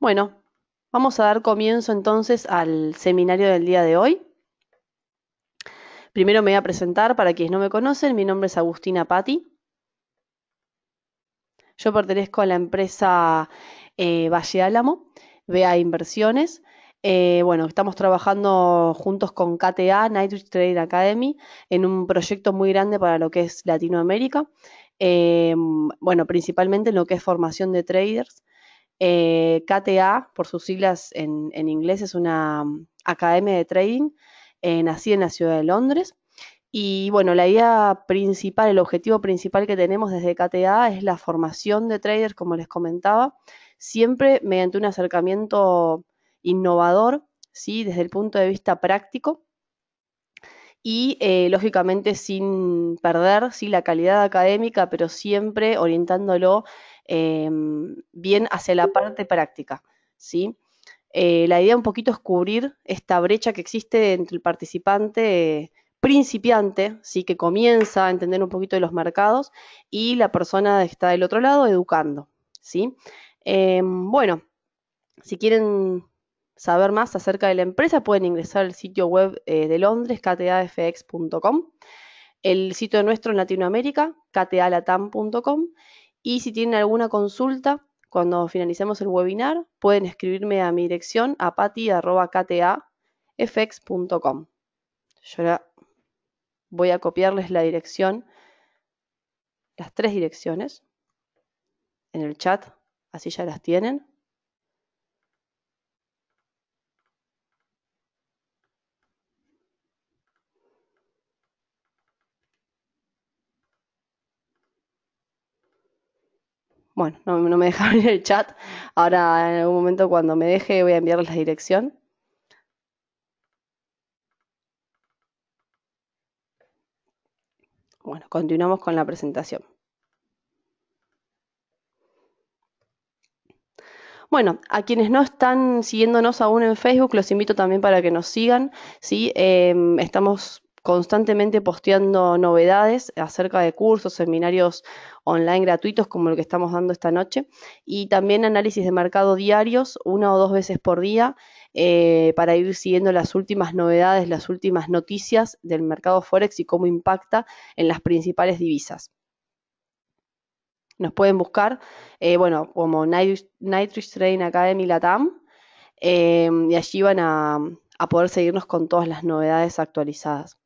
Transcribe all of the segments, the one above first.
Bueno, vamos a dar comienzo entonces al seminario del día de hoy. Primero me voy a presentar para quienes no me conocen. Mi nombre es Agustina Patti. Yo pertenezco a la empresa eh, Valle Álamo, BA Inversiones. Eh, bueno, estamos trabajando juntos con KTA, Night Trade Academy, en un proyecto muy grande para lo que es Latinoamérica. Eh, bueno, principalmente en lo que es formación de traders eh, KTA, por sus siglas en, inglés, es una mm, academia de trading nací eh, nacida en la ciudad de Londres. Y bueno, la idea principal, el objetivo principal que tenemos desde KTA es la formación de traders, como les comentaba, siempre mediante un acercamiento innovador, ¿sí? desde el punto de vista práctico y eh, lógicamente sin perder ¿sí? la calidad académica, pero siempre orientándolo Em, bien hacia la parte práctica, ¿sí? Eh, la idea un poquito es cubrir esta brecha que existe entre el participante principiante, ¿sí? que comienza a entender un poquito de los mercados, y la persona que está del otro lado educando. ¿sí? Em, bueno, si quieren saber más acerca de la empresa, pueden ingresar al sitio web eh, de Londres, ktafx.com. el sitio nuestro en Latinoamérica, ktalatam.com. Y si tienen alguna consulta, cuando finalicemos el webinar, pueden escribirme a mi dirección a pati.kta.fx.com. Yo ahora voy a copiarles la dirección, las tres direcciones, en el chat, así ya las tienen. Bueno, no, me deja abrir el chat. Ahora, en algún momento, cuando me deje, voy a enviarles la dirección. Bueno, continuamos con la presentación. Bueno, a quienes no están siguiéndonos aún en Facebook, los invito también para que nos sigan. ¿sí? Em, estamos constantemente posteando novedades acerca de cursos, seminarios online gratuitos como el que estamos dando esta noche y también análisis de mercado diarios una o dos veces por día eh, para ir siguiendo las últimas novedades, las últimas noticias del mercado forex y cómo impacta en las principales divisas. Nos pueden buscar, eh, bueno, como night Trading Academy Latam eh, y allí van a poder seguirnos con todas las novedades actualizadas.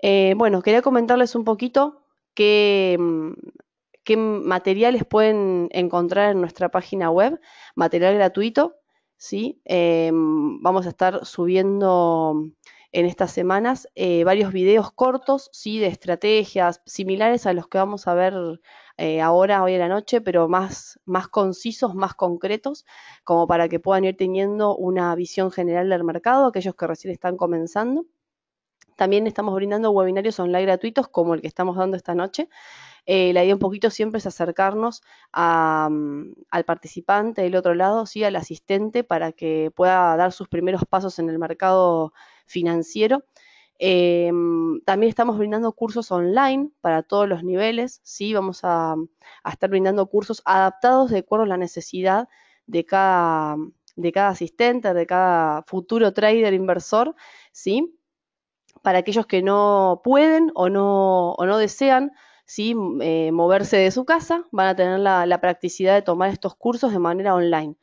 Eh, bueno, quería comentarles un poquito mm, qué, materiales pueden encontrar en nuestra página web, material gratuito, ¿sí? Eh, mm, vamos a estar subiendo mm, en estas semanas eh, varios videos cortos, ¿sí? De estrategias similares a los que vamos a ver ahora, hoy en la noche, pero más, más concisos, más concretos, como para que puedan ir teniendo una visión general del mercado, aquellos que recién están comenzando. También estamos brindando webinarios online gratuitos como el que estamos dando esta noche. Eh, la idea un poquito siempre es acercarnos mm, al participante del otro lado, sí, al asistente, para que pueda dar sus primeros pasos en el mercado financiero. Eh, también estamos brindando cursos online para todos los niveles, sí, vamos a, estar brindando cursos adaptados de acuerdo a la necesidad de cada, de cada asistente, de cada futuro trader inversor, ¿sí? para aquellos que no pueden o no, o no desean ¿sí? Eh, moverse de su casa, van a tener la, practicidad de tomar estos cursos de manera online.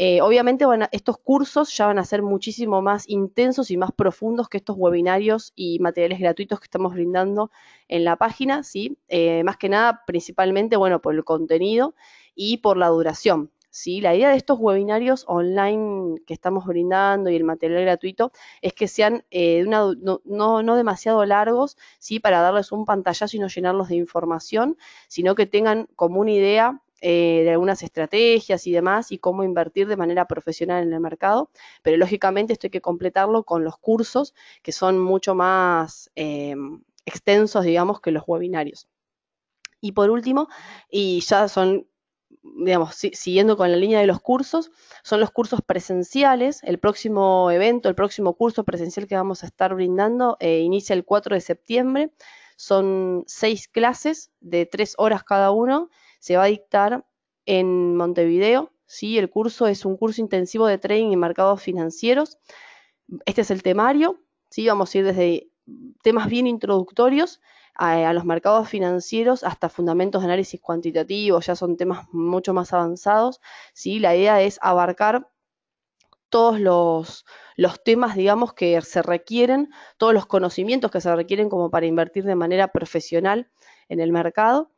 Eh, obviamente estos cursos ya van a ser muchísimo más intensos y más profundos que estos webinarios y materiales gratuitos que estamos brindando en la página, ¿sí? Eh, más que nada, principalmente, bueno, por el contenido y por la duración. La idea de estos webinarios online que estamos brindando y el material gratuito es que sean eh, no, no, demasiado largos, ¿sí? Para darles un pantallazo y no llenarlos de información, sino que tengan como una idea eh, de algunas estrategias y demás y cómo invertir de manera profesional en el mercado, pero lógicamente esto hay que completarlo con los cursos que son mucho más em, extensos, digamos, que los webinarios. Y por último, y ya son digamos, siguiendo con la línea de los cursos, son los cursos presenciales. El próximo evento, el próximo curso presencial que vamos a estar brindando eh, inicia el 4 de septiembre. Son seis clases de tres horas cada uno. Se va a dictar en Montevideo. ¿sí? El curso es un curso intensivo de trading y mercados financieros. Este es el temario. ¿sí? Vamos a ir desde temas bien introductorios a, los mercados financieros hasta fundamentos de análisis cuantitativos, ya son temas mucho más avanzados. ¿sí? La idea es abarcar todos los, los temas, digamos, que se requieren, todos los conocimientos que se requieren como para invertir de manera profesional en el mercado.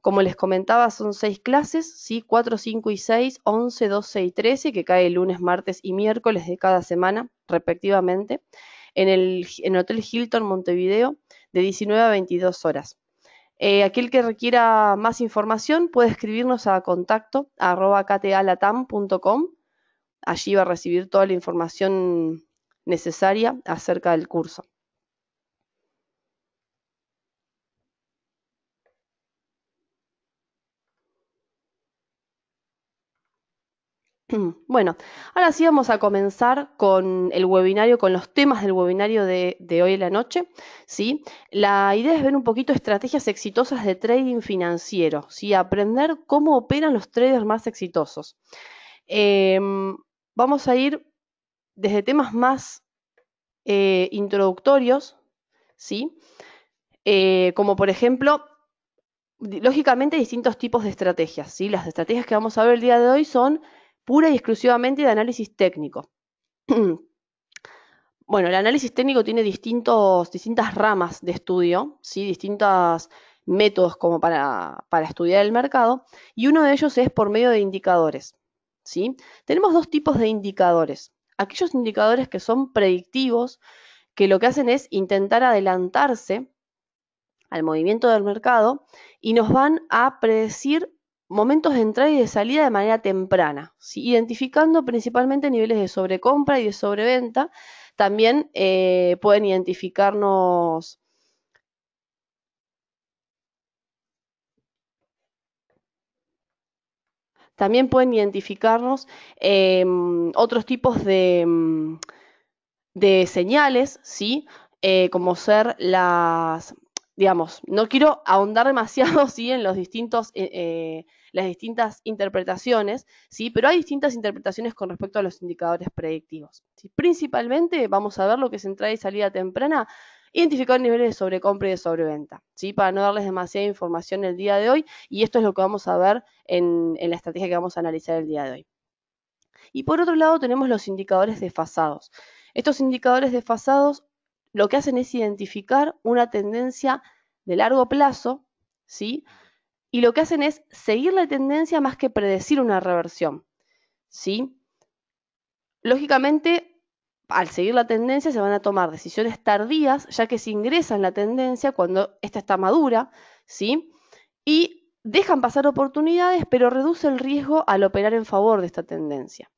Como les comentaba, son seis clases, ¿sí? 4, 5 y 6, 11, 12 y 13, que cae lunes, martes y miércoles de cada semana, respectivamente, en en el Hotel Hilton Montevideo de 19 a 22 horas. Eh, aquel que requiera más información puede escribirnos a contacto arroba ktalatam.com Allí va a recibir toda la información necesaria acerca del curso. Bueno, ahora sí vamos a comenzar con el webinario, con los temas del webinario de, hoy en la noche. ¿sí? La idea es ver un poquito estrategias exitosas de trading financiero, ¿sí? aprender cómo operan los traders más exitosos. Em, vamos a ir desde temas más eh, introductorios, ¿sí? Eh, como por ejemplo lógicamente distintos tipos de estrategias. ¿sí? Las estrategias que vamos a ver el día de hoy son pura y exclusivamente de análisis técnico. bueno, el análisis técnico tiene distintos, distintas ramas de estudio, ¿sí? distintos métodos como para, para, estudiar el mercado, y uno de ellos es por medio de indicadores. ¿sí? Tenemos dos tipos de indicadores. Aquellos indicadores que son predictivos, que lo que hacen es intentar adelantarse al movimiento del mercado y nos van a predecir momentos de entrada y de salida de manera temprana, identificando principalmente niveles de sobrecompra y de sobreventa. También eh, pueden identificarnos También pueden identificarnos em, otros tipos de, em, señales, eh, como ser las, digamos, no quiero ahondar demasiado ¿sí? en los distintos, eh, eh, las distintas interpretaciones, ¿sí? pero hay distintas interpretaciones con respecto a los indicadores predictivos. Principalmente vamos a ver lo que es entrada y salida temprana, identificar niveles de sobrecompra y de sobreventa, ¿sí? para no darles demasiada información el día de hoy, y esto es lo que vamos a ver en, en la estrategia que vamos a analizar el día de hoy. Y por otro lado tenemos los indicadores desfasados. Estos indicadores desfasados lo que hacen es identificar una tendencia de largo plazo, ¿sí? Y lo que hacen es seguir la tendencia más que predecir una reversión, ¿sí? Lógicamente, al seguir la tendencia se van a tomar decisiones tardías, ya que se ingresa en la tendencia cuando esta está madura, ¿sí? Y dejan pasar oportunidades, pero reduce el riesgo al operar en favor de esta tendencia,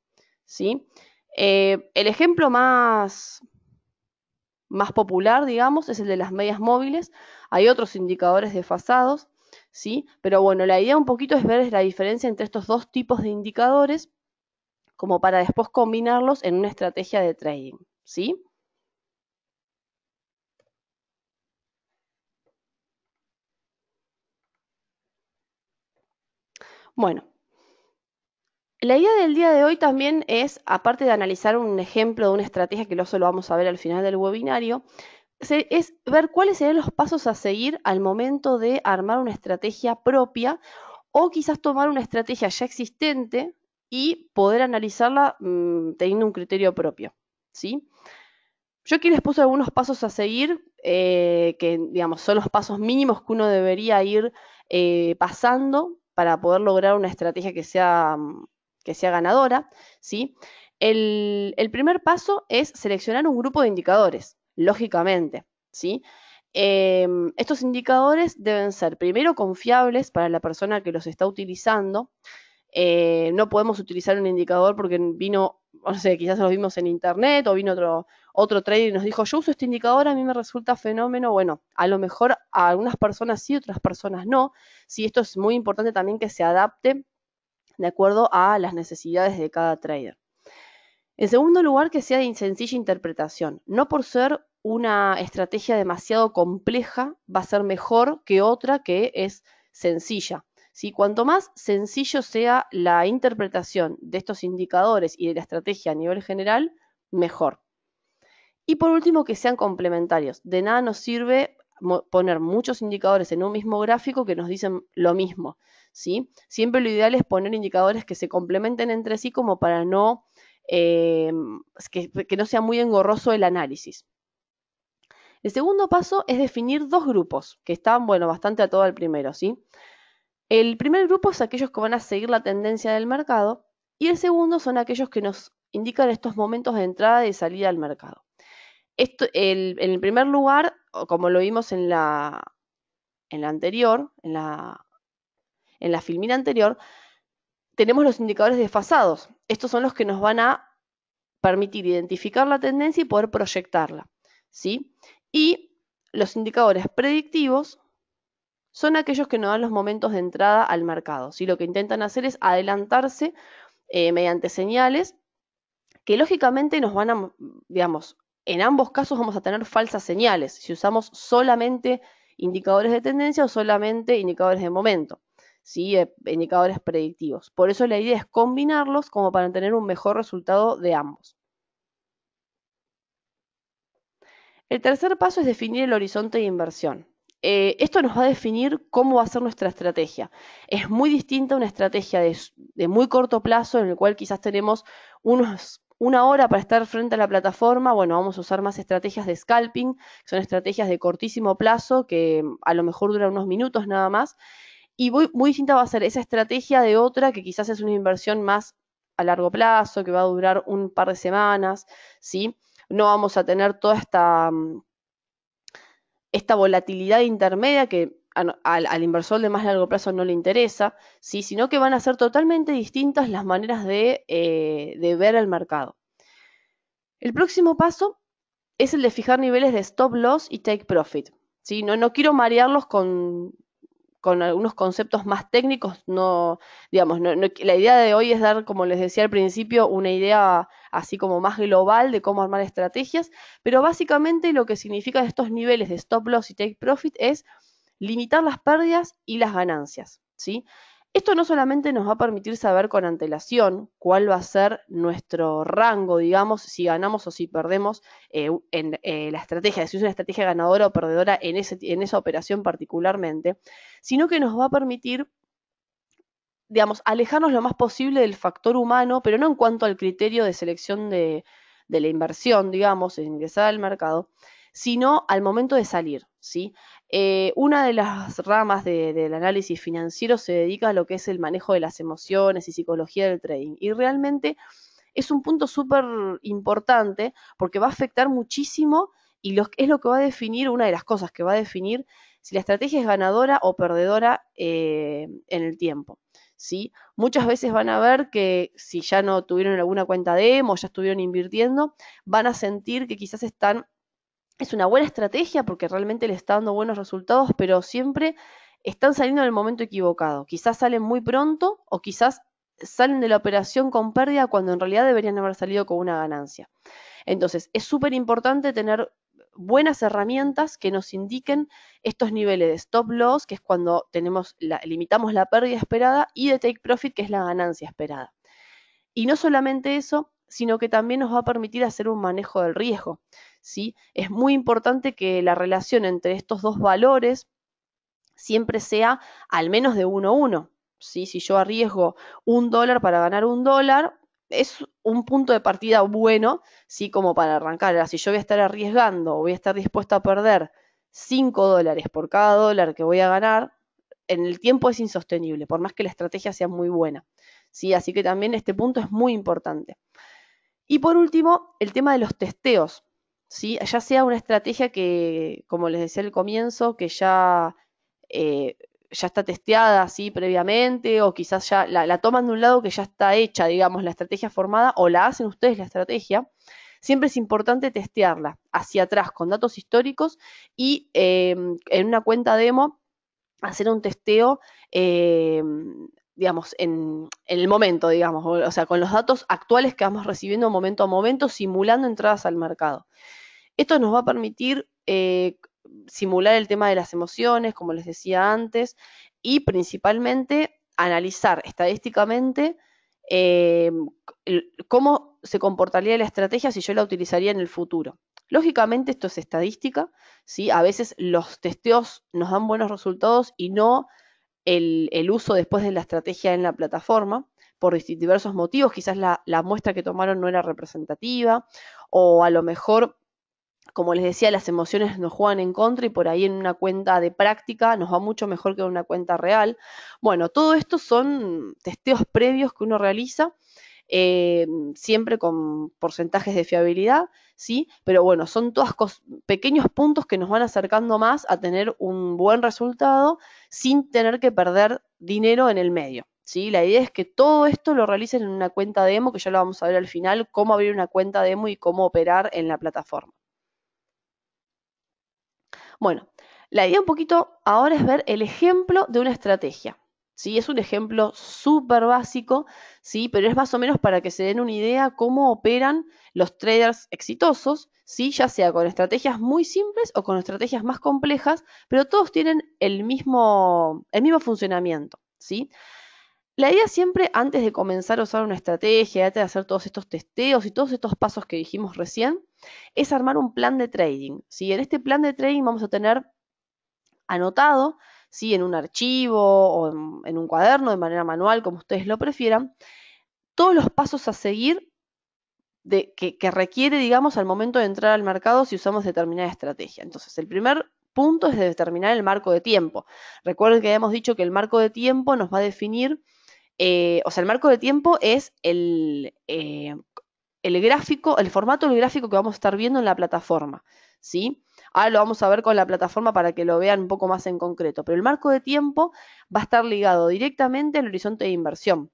¿sí? Eh, el ejemplo más, más popular, digamos, es el de las medias móviles. Hay otros indicadores desfasados, ¿sí? Pero bueno, la idea un poquito es ver la diferencia entre estos dos tipos de indicadores como para después combinarlos en una estrategia de trading, ¿sí? Bueno, la idea del día de hoy también es, aparte de analizar un ejemplo de una estrategia que luego solo vamos a ver al final del webinario, es ver cuáles serían los pasos a seguir al momento de armar una estrategia propia o quizás tomar una estrategia ya existente y poder analizarla mm, teniendo un criterio propio. ¿sí? Yo aquí les puse algunos pasos a seguir, eh, que digamos, son los pasos mínimos que uno debería ir eh, pasando para poder lograr una estrategia que sea mm, que sea ganadora, ¿sí? El, primer paso es seleccionar un grupo de indicadores, lógicamente, ¿sí? Em, estos indicadores deben ser primero confiables para la persona que los está utilizando. Eh, no podemos utilizar un indicador porque vino, no sé, quizás lo vimos en internet o vino otro, otro trader y nos dijo, yo uso este indicador, a mí me resulta fenómeno. Bueno, a lo mejor a algunas personas sí, otras personas no. Sí, esto es muy importante también que se adapte de acuerdo a las necesidades de cada trader. En segundo lugar, que sea de sencilla interpretación. No por ser una estrategia demasiado compleja va a ser mejor que otra que es sencilla. Si Cuanto más sencillo sea la interpretación de estos indicadores y de la estrategia a nivel general, mejor. Y por último, que sean complementarios. De nada nos sirve poner muchos indicadores en un mismo gráfico que nos dicen lo mismo. Siempre lo ideal es poner indicadores que se complementen entre sí como para no, eh, que, no sea muy engorroso el análisis. El segundo paso es definir dos grupos, que están, bueno, bastante a todo al primero, El primer grupo es aquellos que van a seguir la tendencia del mercado y el segundo son aquellos que nos indican estos momentos de entrada y salida al mercado. Esto, en el primer lugar, como lo vimos en la, en la anterior, en la en la filmina anterior, tenemos los indicadores desfasados. Estos son los que nos van a permitir identificar la tendencia y poder proyectarla. ¿sí? Y los indicadores predictivos son aquellos que nos dan los momentos de entrada al mercado. ¿sí? Lo que intentan hacer es adelantarse eh, mediante señales que lógicamente nos van a, digamos, en ambos casos vamos a tener falsas señales si usamos solamente indicadores de tendencia o solamente indicadores de momento. ¿sí? indicadores predictivos. Por eso la idea es combinarlos como para tener un mejor resultado de ambos. El tercer paso es definir el horizonte de inversión. Eh, esto nos va a definir cómo va a ser nuestra estrategia. Es muy distinta una estrategia de, muy corto plazo en el cual quizás tenemos una hora para estar frente a la plataforma. Bueno, vamos a usar más estrategias de scalping, que son estrategias de cortísimo plazo que a lo mejor duran unos minutos nada más y muy, distinta va a ser esa estrategia de otra que quizás es una inversión más a largo plazo, que va a durar un par de semanas, ¿sí? No vamos a tener toda esta, mm, esta volatilidad intermedia que al, inversor de más largo plazo no le interesa, ¿sí? sino que van a ser totalmente distintas las maneras de, eh, de, ver el mercado. El próximo paso es el de fijar niveles de stop loss y take profit. ¿sí? No, no quiero marearlos con, con algunos conceptos más técnicos, no, digamos, la idea de hoy es dar, como les decía al principio, una idea así como más global de cómo armar estrategias, pero básicamente lo que significa estos niveles de stop loss y take profit es limitar las pérdidas y las ganancias, ¿sí? Esto no solamente nos va a permitir saber con antelación cuál va a ser nuestro rango, digamos, si ganamos o si perdemos eh, en eh, la estrategia, si es una estrategia ganadora o perdedora en, esa operación particularmente, sino que nos va a permitir digamos, alejarnos lo más posible del factor humano, pero no en cuanto al criterio de selección de, de la inversión, digamos, en ingresar al mercado, sino al momento de salir, ¿sí? Eh, una de las ramas del análisis financiero se dedica a lo que es el manejo de las emociones y psicología del trading. Y realmente es un punto súper importante porque va a afectar muchísimo y es lo que va a definir, una de las cosas que va a definir si la estrategia es ganadora o perdedora eh, en el tiempo. ¿sí? Muchas veces van a ver que si ya no tuvieron alguna cuenta de demo, ya estuvieron invirtiendo, van a sentir que quizás están es una buena estrategia porque realmente le está dando buenos resultados, pero siempre están saliendo en el momento equivocado. Quizás salen muy pronto o quizás salen de la operación con pérdida cuando en realidad deberían haber salido con una ganancia. Entonces, es súper importante tener buenas herramientas que nos indiquen estos niveles de stop loss, que es cuando limitamos la pérdida esperada, y de take profit, que es la ganancia esperada. Y no solamente eso, sino que también nos va a permitir hacer un manejo del riesgo. Es muy importante que la relación entre estos dos valores siempre sea al menos de uno a 1. ¿sí? Si yo arriesgo un dólar para ganar un dólar, es un punto de partida bueno, ¿sí? como para arrancar. Ahora, si yo voy a estar arriesgando o voy a estar dispuesto a perder cinco dólares por cada dólar que voy a ganar, en el tiempo es insostenible, por más que la estrategia sea muy buena. ¿sí? Así que también este punto es muy importante. Y por último, el tema de los testeos. ¿sí? ya sea una estrategia que, como les decía al comienzo, que ya, eh, ya está testeada así previamente o quizás ya la, toman de un lado que ya está hecha, digamos, la estrategia formada o la hacen ustedes la estrategia, siempre es importante testearla hacia atrás con datos históricos y eh, en una cuenta demo hacer un testeo eh, digamos, en, el momento, digamos, o sea, con los datos actuales que vamos recibiendo momento a momento, simulando entradas al mercado. Esto nos va a permitir eh, simular el tema de las emociones, como les decía antes, y principalmente analizar estadísticamente eh, cómo se comportaría la estrategia si yo la utilizaría en el futuro. Lógicamente esto es estadística, ¿sí? A veces los testeos nos dan buenos resultados y no el, uso después de la estrategia en la plataforma por diversos motivos, quizás la, muestra que tomaron no era representativa o a lo mejor, como les decía, las emociones nos juegan en contra y por ahí en una cuenta de práctica nos va mucho mejor que en una cuenta real. Bueno, todo esto son testeos previos que uno realiza. Eh, siempre con porcentajes de fiabilidad pero bueno, son todos pequeños puntos que nos van acercando más a tener un buen resultado sin tener que perder dinero en el medio. ¿Sí? La idea es que todo esto lo realicen en una cuenta demo, que ya lo vamos a ver al final, cómo abrir una cuenta demo y cómo operar en la plataforma. Bueno, la idea un poquito ahora es ver el ejemplo de una estrategia. ¿sí? Es un ejemplo súper básico, ¿sí? Pero es más o menos para que se den una idea cómo operan los traders exitosos, ¿sí? Ya sea con estrategias muy simples o con estrategias más complejas, pero todos tienen el mismo, el mismo funcionamiento, ¿sí? La idea siempre antes de comenzar a usar una estrategia, antes de hacer todos estos testeos y todos estos pasos que dijimos recién, es armar un plan de trading. En este plan de trading vamos a tener anotado en un archivo o en, un cuaderno de manera manual, como ustedes lo prefieran, todos los pasos a seguir que, requiere, digamos, al momento de entrar al mercado si usamos determinada estrategia. Entonces, el primer punto es determinar el marco de tiempo. Recuerden que habíamos dicho que el marco de tiempo nos va a definir, eh, o sea, el marco de tiempo es eh, el, gráfico, el formato del gráfico que vamos a estar viendo en la plataforma, ¿sí? Ahora lo vamos a ver con la plataforma para que lo vean un poco más en concreto. Pero el marco de tiempo va a estar ligado directamente al horizonte de inversión.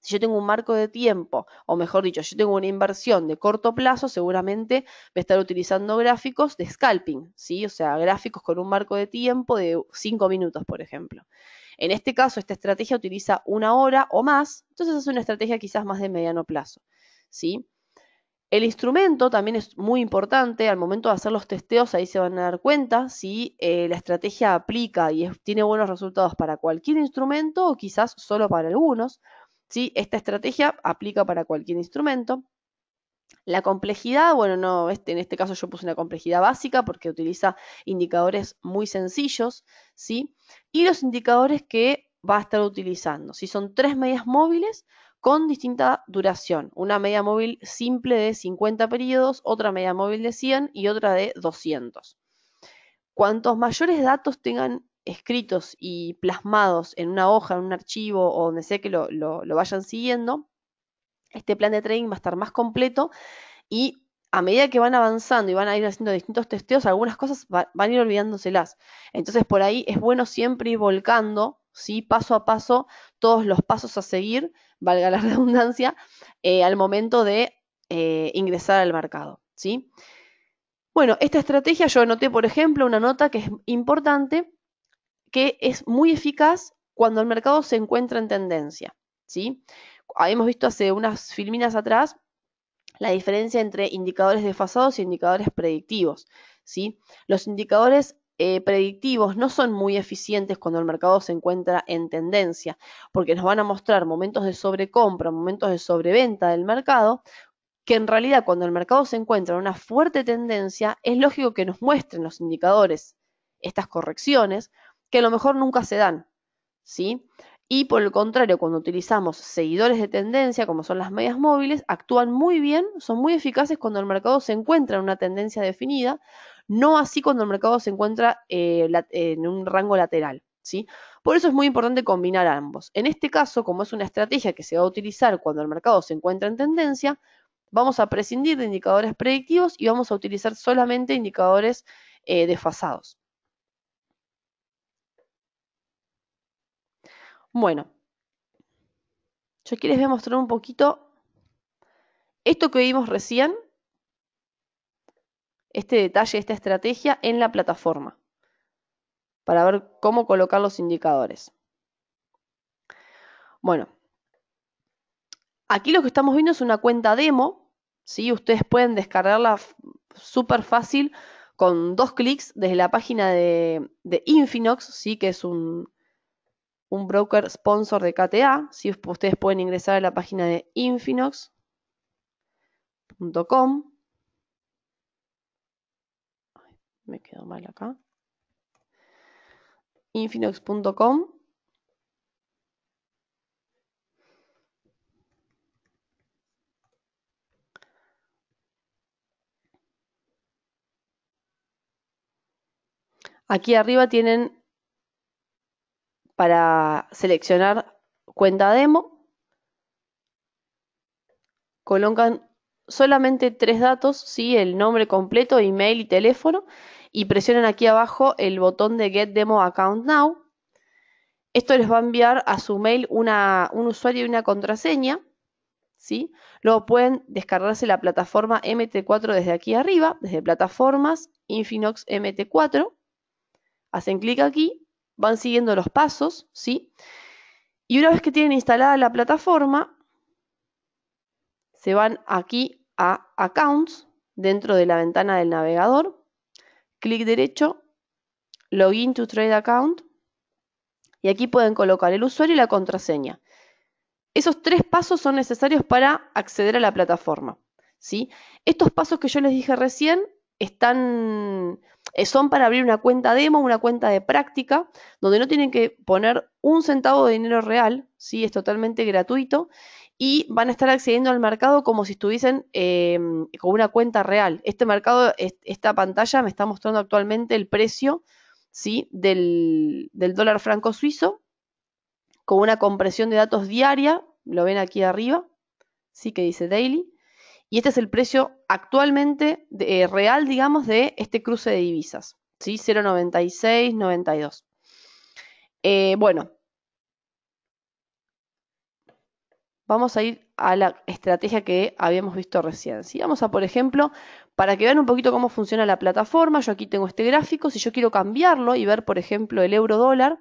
Si yo tengo un marco de tiempo, o mejor dicho, yo tengo una inversión de corto plazo, seguramente voy a estar utilizando gráficos de scalping, ¿sí? O sea, gráficos con un marco de tiempo de 5 minutos, por ejemplo. En este caso, esta estrategia utiliza una hora o más, entonces es una estrategia quizás más de mediano plazo, ¿sí? El instrumento también es muy importante, al momento de hacer los testeos ahí se van a dar cuenta si eh, la estrategia aplica y tiene buenos resultados para cualquier instrumento o quizás solo para algunos. si Esta estrategia aplica para cualquier instrumento. La complejidad, bueno, no, este, en este caso yo puse una complejidad básica porque utiliza indicadores muy sencillos, ¿sí? Y los indicadores que va a estar utilizando, si son tres medias móviles con distinta duración. Una media móvil simple de 50 periodos, otra media móvil de 100 y otra de 200. Cuantos mayores datos tengan escritos y plasmados en una hoja, en un archivo o donde sea que lo, vayan siguiendo, este plan de trading va a estar más completo y a medida que van avanzando y van a ir haciendo distintos testeos, algunas cosas van a ir olvidándoselas. Entonces, por ahí es bueno siempre ir volcando paso a paso, todos los pasos a seguir, valga la redundancia, eh, al momento de eh, ingresar al mercado. ¿sí? Bueno, esta estrategia yo anoté, por ejemplo, una nota que es importante, que es muy eficaz cuando el mercado se encuentra en tendencia. ¿sí? Habíamos visto hace unas filminas atrás la diferencia entre indicadores desfasados y indicadores predictivos. ¿sí? Los indicadores eh, predictivos no son muy eficientes cuando el mercado se encuentra en tendencia, porque nos van a mostrar momentos de sobrecompra, momentos de sobreventa del mercado, que en realidad cuando el mercado se encuentra en una fuerte tendencia, es lógico que nos muestren los indicadores estas correcciones, que a lo mejor nunca se dan, ¿sí? Y por el contrario, cuando utilizamos seguidores de tendencia, como son las medias móviles, actúan muy bien, son muy eficaces cuando el mercado se encuentra en una tendencia definida, no así cuando el mercado se encuentra eh, en un rango lateral. ¿Sí? Por eso es muy importante combinar ambos. En este caso, como es una estrategia que se va a utilizar cuando el mercado se encuentra en tendencia, vamos a prescindir de indicadores predictivos y vamos a utilizar solamente indicadores eh, desfasados. Bueno, yo aquí les voy a mostrar un poquito esto que vimos recién, este detalle, esta estrategia en la plataforma para ver cómo colocar los indicadores. Bueno, aquí lo que estamos viendo es una cuenta demo, ¿sí? ustedes pueden descargarla súper fácil con dos clics desde la página de, Infinox, ¿sí? que es un, broker sponsor de KTA. ¿sí? Ustedes pueden ingresar a la página de infinox.com. me quedo mal acá. Infinox.com. Aquí arriba tienen para seleccionar cuenta demo. Colocan solamente tres datos, ¿sí? el nombre completo, email y teléfono y presionan aquí abajo el botón de Get Demo Account Now. Esto les va a enviar a su mail un usuario y una contraseña. ¿sí? Luego pueden descargarse la plataforma MT4 desde aquí arriba, desde plataformas, Infinox MT4. Hacen clic aquí, van siguiendo los pasos. ¿sí? Y una vez que tienen instalada la plataforma, se van aquí a Accounts, dentro de la ventana del navegador clic derecho, login to trade account y aquí pueden colocar el usuario y la contraseña. Esos tres pasos son necesarios para acceder a la plataforma. ¿sí? Estos pasos que yo les dije recién están, eh, son para abrir una cuenta demo, una cuenta de práctica, donde no tienen que poner un centavo de dinero real, ¿sí? es totalmente gratuito y van a estar accediendo al mercado como si estuviesen em, con una cuenta real. Este mercado, esta pantalla me está mostrando actualmente el precio ¿sí? del, dólar franco suizo con una compresión de datos diaria, lo ven aquí arriba, sí que dice daily, y este es el precio actualmente eh, real, digamos, de este cruce de divisas, ¿sí? 0,96, 92. Eh, bueno, vamos a ir a la estrategia que habíamos visto recién. Si vamos a, por ejemplo, para que vean un poquito cómo funciona la plataforma, yo aquí tengo este gráfico, si yo quiero cambiarlo y ver, por ejemplo, el euro dólar,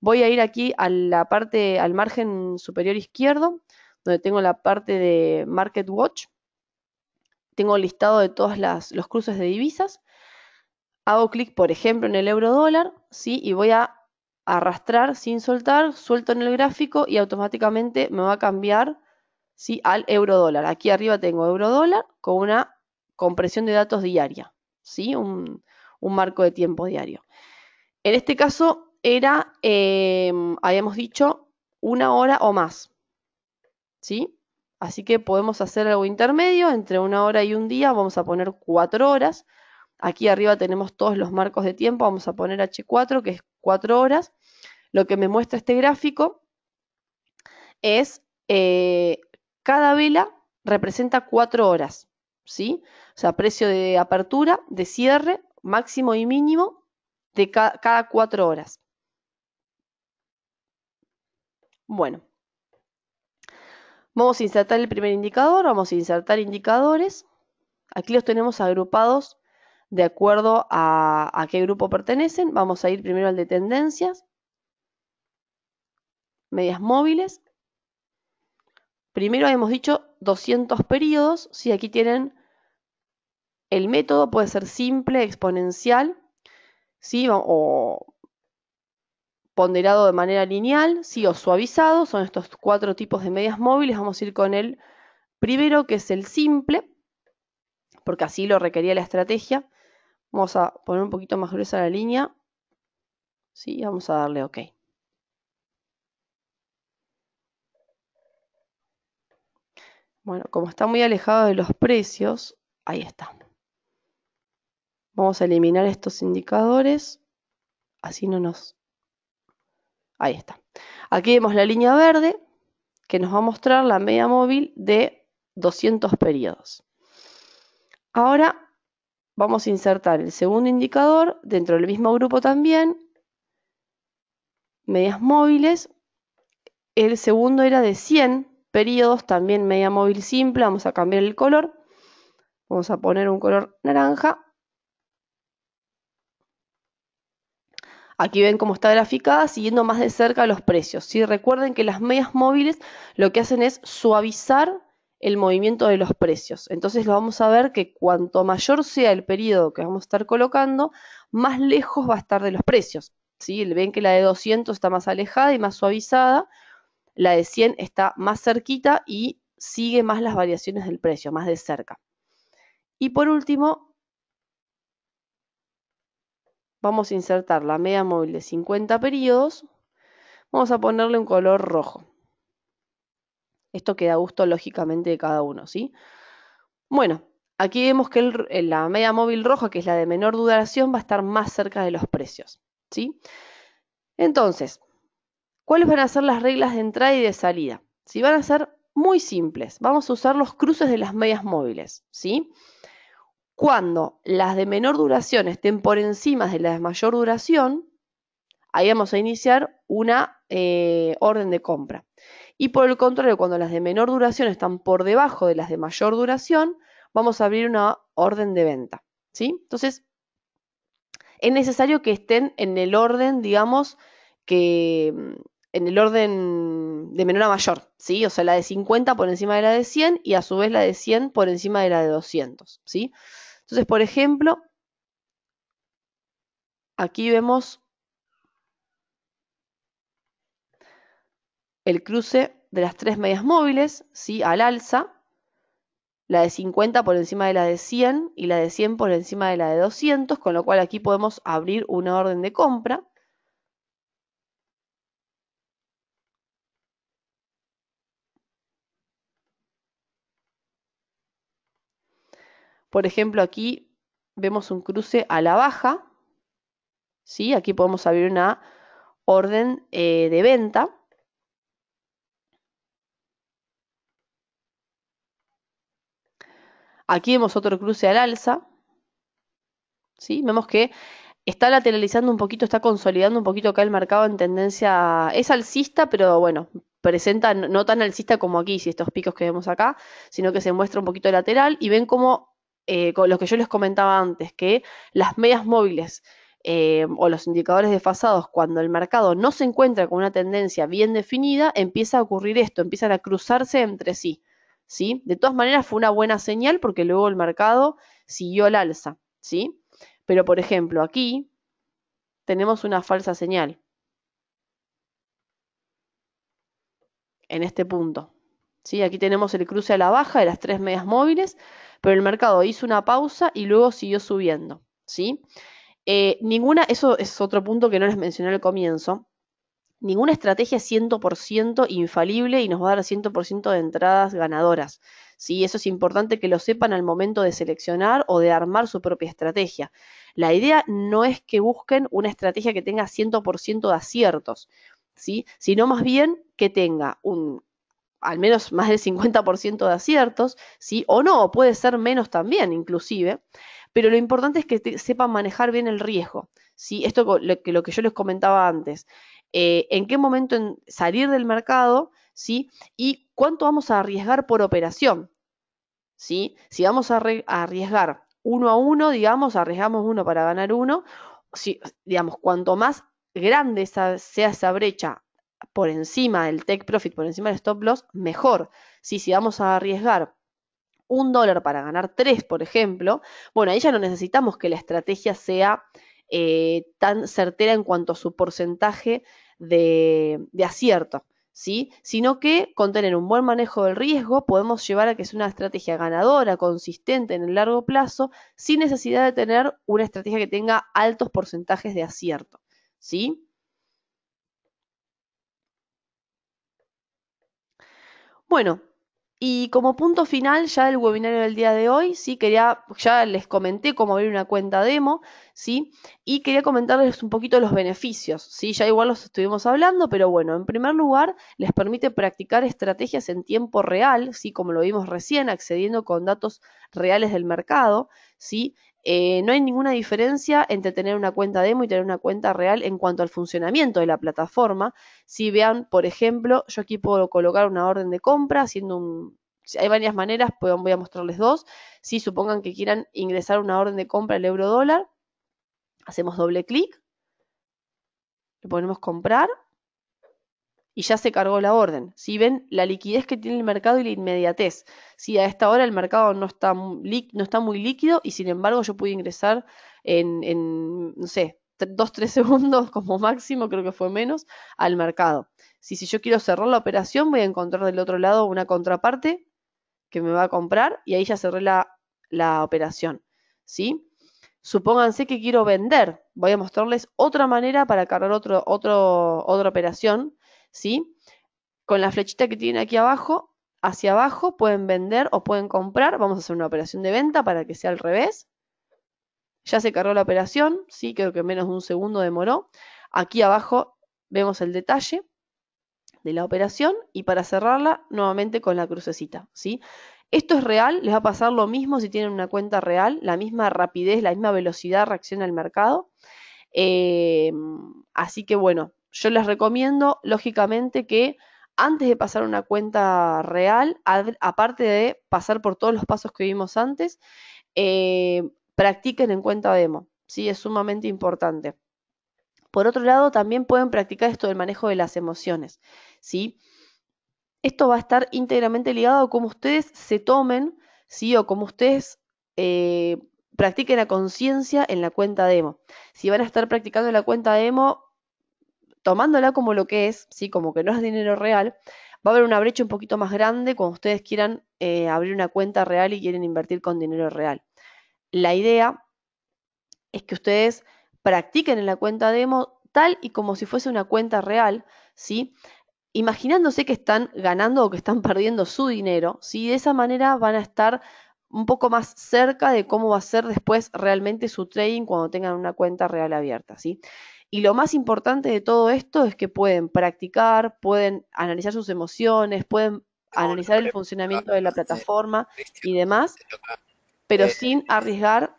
voy a ir aquí a la parte, al margen superior izquierdo, donde tengo la parte de Market Watch, tengo el listado de todos las, los cruces de divisas, hago clic, por ejemplo, en el euro dólar, ¿sí? y voy a arrastrar sin soltar, suelto en el gráfico y automáticamente me va a cambiar al euro dólar. Aquí arriba tengo euro dólar con una compresión de datos diaria, ¿sí? un, marco de tiempo diario. En este caso era, em, habíamos dicho, una hora o más. ¿Sí? Así que podemos hacer algo intermedio, entre una hora y un día, vamos a poner cuatro horas. Aquí arriba tenemos todos los marcos de tiempo, vamos a poner H4, que es cuatro horas. Lo que me muestra este gráfico es eh, cada vela representa cuatro horas, ¿sí? O sea, precio de apertura, de cierre, máximo y mínimo de cada cuatro horas. Bueno, vamos a insertar el primer indicador, vamos a insertar indicadores. Aquí los tenemos agrupados de acuerdo a, a qué grupo pertenecen. Vamos a ir primero al de tendencias medias móviles. Primero hemos dicho 200 periodos, si aquí tienen el método, puede ser simple, exponencial, ¿sí? o ponderado de manera lineal, sí o suavizado, son estos cuatro tipos de medias móviles, vamos a ir con el primero que es el simple, porque así lo requería la estrategia, vamos a poner un poquito más gruesa la línea, sí, vamos a darle OK. Bueno, como está muy alejado de los precios, ahí está. Vamos a eliminar estos indicadores, así no nos... Ahí está. Aquí vemos la línea verde que nos va a mostrar la media móvil de 200 periodos. Ahora vamos a insertar el segundo indicador dentro del mismo grupo también, medias móviles. El segundo era de 100, periodos, también media móvil simple, vamos a cambiar el color, vamos a poner un color naranja. Aquí ven cómo está graficada, siguiendo más de cerca los precios. Si Recuerden que las medias móviles lo que hacen es suavizar el movimiento de los precios. Entonces lo vamos a ver que cuanto mayor sea el periodo que vamos a estar colocando, más lejos va a estar de los precios. Ven que la de 200 está más alejada y más suavizada, la de 100 está más cerquita y sigue más las variaciones del precio, más de cerca. Y por último, vamos a insertar la media móvil de 50 periodos. Vamos a ponerle un color rojo. Esto queda a gusto lógicamente de cada uno, ¿sí? Bueno, aquí vemos que eh, la media móvil roja, que es la de menor duración, va a estar más cerca de los precios, ¿sí? Entonces, cuáles van a ser las reglas de entrada y de salida. Si van a ser muy simples, vamos a usar los cruces de las medias móviles, ¿sí? Cuando las de menor duración estén por encima de las de mayor duración, ahí vamos a iniciar una eh, orden de compra. Y por el contrario, cuando las de menor duración están por debajo de las de mayor duración, vamos a abrir una orden de venta, ¿sí? Entonces, es necesario que estén en el orden, digamos, que mm, en el orden de menor a mayor, ¿sí? O sea, la de 50 por encima de la de 100 y a su vez la de 100 por encima de la de 200, ¿sí? Entonces, por ejemplo, aquí vemos el cruce de las tres medias móviles, ¿sí? Al alza, la de 50 por encima de la de 100 y la de 100 por encima de la de 200, con lo cual aquí podemos abrir una orden de compra, Por ejemplo, aquí vemos un cruce a la baja. ¿sí? Aquí podemos abrir una orden eh, de venta. Aquí vemos otro cruce al alza. ¿sí? Vemos que está lateralizando un poquito, está consolidando un poquito acá el mercado en tendencia. Es alcista, pero bueno, presenta no tan alcista como aquí, si estos picos que vemos acá, sino que se muestra un poquito lateral y ven cómo eh, lo que yo les comentaba antes, que las medias móviles eh, o los indicadores desfasados, cuando el mercado no se encuentra con una tendencia bien definida, empieza a ocurrir esto, empiezan a cruzarse entre sí. ¿sí? De todas maneras, fue una buena señal porque luego el mercado siguió la alza. ¿sí? Pero, por ejemplo, aquí tenemos una falsa señal. En este punto. ¿sí? Aquí tenemos el cruce a la baja de las tres medias móviles pero el mercado hizo una pausa y luego siguió subiendo, ¿sí? Eh, ninguna, eso es otro punto que no les mencioné al comienzo, ninguna estrategia es 100% infalible y nos va a dar 100% de entradas ganadoras. ¿sí? Eso es importante que lo sepan al momento de seleccionar o de armar su propia estrategia. La idea no es que busquen una estrategia que tenga 100% de aciertos, ¿sí? sino más bien que tenga un al menos más del 50% de aciertos, ¿sí? O no, puede ser menos también, inclusive. Pero lo importante es que sepan manejar bien el riesgo, ¿sí? Esto lo que, lo que yo les comentaba antes. Eh, en qué momento salir del mercado, ¿sí? Y cuánto vamos a arriesgar por operación, ¿sí? Si vamos a, arriesgar uno a uno, digamos, arriesgamos uno para ganar uno, si, digamos, cuanto más grande sea esa brecha por encima del take profit, por encima del stop loss, mejor. Si, si vamos a arriesgar un dólar para ganar tres, por ejemplo, bueno, ahí ya no necesitamos que la estrategia sea eh, tan certera en cuanto a su porcentaje de, de acierto. ¿Sí? sino que con tener un buen manejo del riesgo podemos llevar a que sea una estrategia ganadora, consistente en el largo plazo, sin necesidad de tener una estrategia que tenga altos porcentajes de acierto. ¿sí? Bueno, y como punto final ya del webinario del día de hoy, sí, quería, ya les comenté cómo abrir una cuenta demo, sí, y quería comentarles un poquito los beneficios, sí, ya igual los estuvimos hablando, pero bueno, en primer lugar, les permite practicar estrategias en tiempo real, sí, como lo vimos recién, accediendo con datos reales del mercado, sí, eh, no hay ninguna diferencia entre tener una cuenta demo y tener una cuenta real en cuanto al funcionamiento de la plataforma. Si vean, por ejemplo, yo aquí puedo colocar una orden de compra haciendo un... Hay varias maneras, voy a mostrarles dos. Si supongan que quieran ingresar una orden de compra al euro dólar, hacemos doble clic, le ponemos comprar y ya se cargó la orden. Si ven la liquidez que tiene el mercado y la inmediatez. Si a esta hora el mercado no está, no está muy líquido y sin embargo yo pude ingresar en, no sé, 2-3 segundos como máximo, creo que fue menos, al mercado. Si, si yo quiero cerrar la operación, voy a encontrar del otro lado una contraparte que me va a comprar y ahí ya cerré la, la operación. ¿Sí? Supónganse que quiero vender. Voy a mostrarles otra manera para cargar otro, otra operación ¿sí? Con la flechita que tienen aquí abajo, hacia abajo pueden vender o pueden comprar. Vamos a hacer una operación de venta para que sea al revés. Ya se cargó la operación, sí, creo que menos de un segundo demoró. Aquí abajo vemos el detalle de la operación y para cerrarla nuevamente con la crucecita, ¿sí? Esto es real, les va a pasar lo mismo si tienen una cuenta real, la misma rapidez, la misma velocidad reacciona al mercado. Eh, así que bueno, yo les recomiendo, lógicamente, que antes de pasar una cuenta real, aparte de pasar por todos los pasos que vimos antes, eh, practiquen en cuenta demo. Sí, es sumamente importante. Por otro lado, también pueden practicar esto del manejo de las emociones. Esto va a estar íntegramente ligado a cómo ustedes se tomen, ¿sí? o cómo ustedes eh, practiquen la conciencia en la cuenta demo. Si van a estar practicando en la cuenta demo, tomándola como lo que es, ¿sí? como que no es dinero real, va a haber una brecha un poquito más grande cuando ustedes quieran eh, abrir una cuenta real y quieren invertir con dinero real. La idea es que ustedes practiquen en la cuenta demo tal y como si fuese una cuenta real, ¿sí? imaginándose que están ganando o que están perdiendo su dinero, ¿sí? de esa manera van a estar un poco más cerca de cómo va a ser después realmente su trading cuando tengan una cuenta real abierta, ¿sí? Y lo más importante de todo esto es que pueden practicar, pueden analizar sus emociones, pueden analizar el funcionamiento de la plataforma y demás, pero eh, sin arriesgar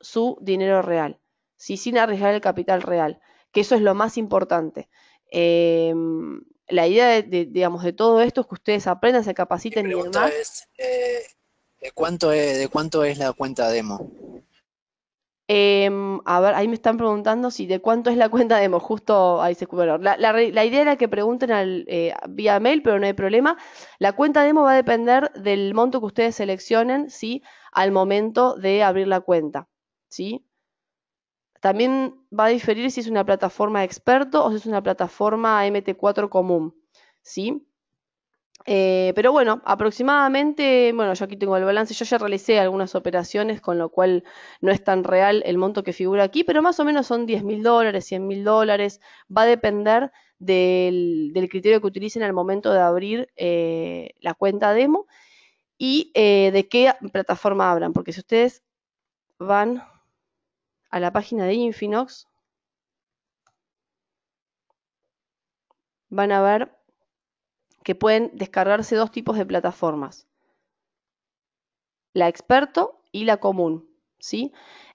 su dinero real, sí, sin arriesgar el capital real, que eso es lo más importante. Em, la idea de, digamos, de todo esto es que ustedes aprendan, se capaciten y demás. Eh, ¿De cuánto es la cuenta demo? Em, a ver, ahí me están preguntando si de cuánto es la cuenta demo, Justo ahí se bueno, la, la, idea era que pregunten al, eh, vía mail, pero no hay problema. La cuenta demo va a depender del monto que ustedes seleccionen, ¿sí? Al momento de abrir la cuenta, ¿sí? También va a diferir si es una plataforma experto o si es una plataforma MT4 común, ¿sí? Eh, pero bueno, aproximadamente, bueno, yo aquí tengo el balance, yo ya realicé algunas operaciones, con lo cual no es tan real el monto que figura aquí, pero más o menos son 10 mil dólares, 100 mil dólares, va a depender del, criterio que utilicen al momento de abrir eh, la cuenta demo y eh, de qué plataforma abran, porque si ustedes van a la página de Infinox, van a ver que pueden descargarse dos tipos de plataformas, la experto y la común. ¿sí?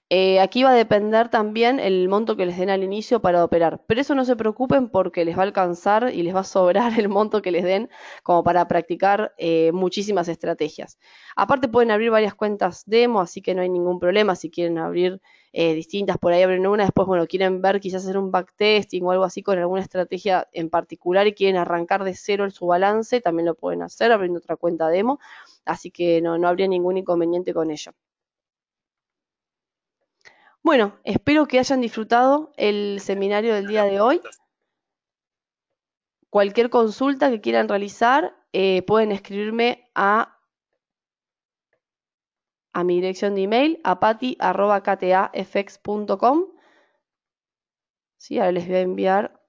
Eh, aquí va a depender también el monto que les den al inicio para operar, pero eso no se preocupen porque les va a alcanzar y les va a sobrar el monto que les den como para practicar eh, muchísimas estrategias. Aparte pueden abrir varias cuentas demo, así que no hay ningún problema si quieren abrir eh, distintas, por ahí abren una, después, bueno, quieren ver quizás hacer un backtesting o algo así con alguna estrategia en particular y quieren arrancar de cero en su balance, también lo pueden hacer abriendo otra cuenta demo, así que no, no habría ningún inconveniente con ello. Bueno, espero que hayan disfrutado el seminario del día de hoy. Cualquier consulta que quieran realizar, eh, pueden escribirme a, a mi dirección de email, a Sí, ahora les voy a enviar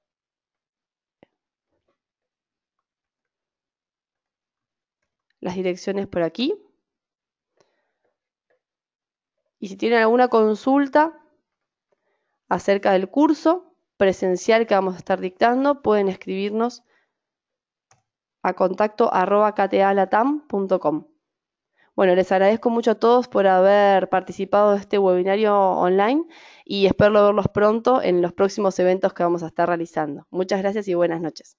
las direcciones por aquí. Y si tienen alguna consulta acerca del curso presencial que vamos a estar dictando, pueden escribirnos a contacto arroba ktealatam.com. Bueno, les agradezco mucho a todos por haber participado de este webinario online y espero verlos pronto en los próximos eventos que vamos a estar realizando. Muchas gracias y buenas noches.